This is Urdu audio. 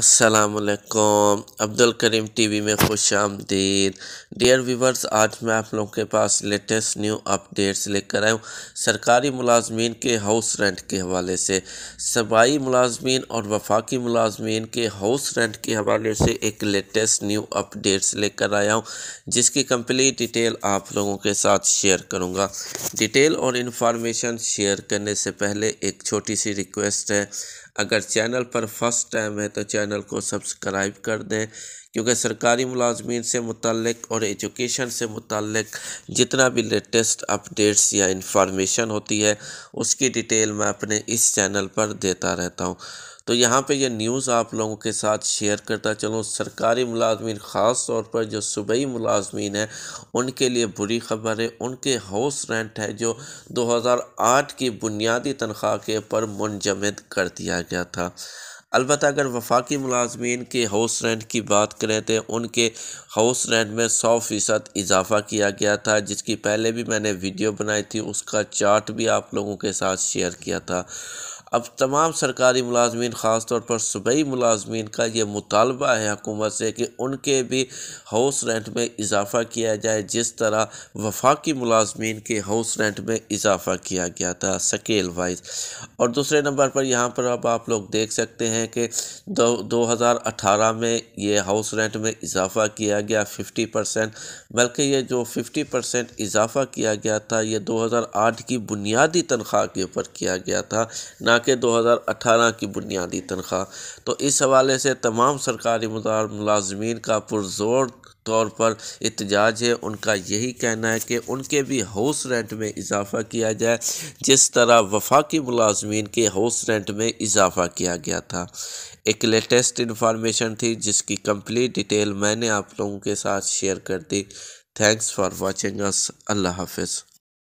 السلام علیکم عبد الکریم ٹی وی میں خوش آمدید ڈیئر ویورز آج میں آپ لوگوں کے پاس لیٹسٹ نیو اپ ڈیٹس لے کر آیا ہوں سرکاری ملازمین کے ہاؤس رینٹ کے حوالے سے صبائی ملازمین اور وفاقی ملازمین کے ہاؤس رینٹ کے حوالے سے ایک لیٹس نیو اپ ڈیٹس لے کر آیا ہوں جس کی کمپلیٹ ڈیٹیل آپ لوگوں کے ساتھ شیئر کروں گا ڈیٹیل اور انفارمیشن شیئر کرنے سے پہلے ایک چھوٹی سی ریکویسٹ ہے اگر چینل پر فرسٹ ٹائم ہے تو چینل کو سبسکرائب کر دیں کیونکہ سرکاری ملازمین سے متعلق اور ایجوکیشن سے متعلق جتنا بھی لیٹسٹ اپڈیٹس یا انفارمیشن ہوتی ہے اس کی ڈیٹیل میں اپنے اس چینل پر دیتا رہتا ہوں تو یہاں پہ یہ نیوز آپ لوگوں کے ساتھ شیئر کرتا چلوں سرکاری ملازمین خاص طور پر جو صوبائی ملازمین ہیں ان کے لیے بری خبر ہے ان کے ہاؤس رینٹ ہے جو دو ہزار آٹھ کی بنیادی تنخواہ کے پر منجمد کر دیا گیا تھا البتہ اگر وفاقی ملازمین کے ہاؤس رینٹ کی بات کریں تو ان کے ہاؤس رینٹ میں سو فیصد اضافہ کیا گیا تھا جس کی پہلے بھی میں نے ویڈیو بنائی تھی اس کا چارٹ بھی آپ لوگوں کے ساتھ شیئر کیا تھا اب تمام سرکاری ملازمین خاص طور پر صوبائی ملازمین کا یہ مطالبہ ہے حکومت سے کہ ان کے بھی ہاؤس رینٹ میں اضافہ کیا جائے جس طرح وفاقی ملازمین کے ہاؤس رینٹ میں اضافہ کیا گیا تھا سکیل وائز اور دوسرے نمبر پر یہاں پر اب آپ لوگ دیکھ سکتے ہیں کہ دو دو ہزار اٹھارہ میں یہ ہاؤس رینٹ میں اضافہ کیا گیا ففٹی پرسینٹ بلکہ یہ جو ففٹی پرسینٹ اضافہ کیا گیا تھا یہ دو ہزار آٹھ کی بنیادی تنخواہ کے اوپر کیا گیا تھا نہ دو ہزار اٹھارہ کی بنیادی تنخواہ تو اس حوالے سے تمام سرکاری ملازمین کا پرزور طور پر احتجاج ہے ان کا یہی کہنا ہے کہ ان کے بھی ہاؤس رینٹ میں اضافہ کیا جائے جس طرح وفاقی ملازمین کے ہاؤس رینٹ میں اضافہ کیا گیا تھا ایک لیٹسٹ انفارمیشن تھی جس کی کمپلیٹ ڈیٹیل میں نے آپ لوگوں کے ساتھ شیئر کر دی تھینکس فار واچنگ اس اللہ حافظ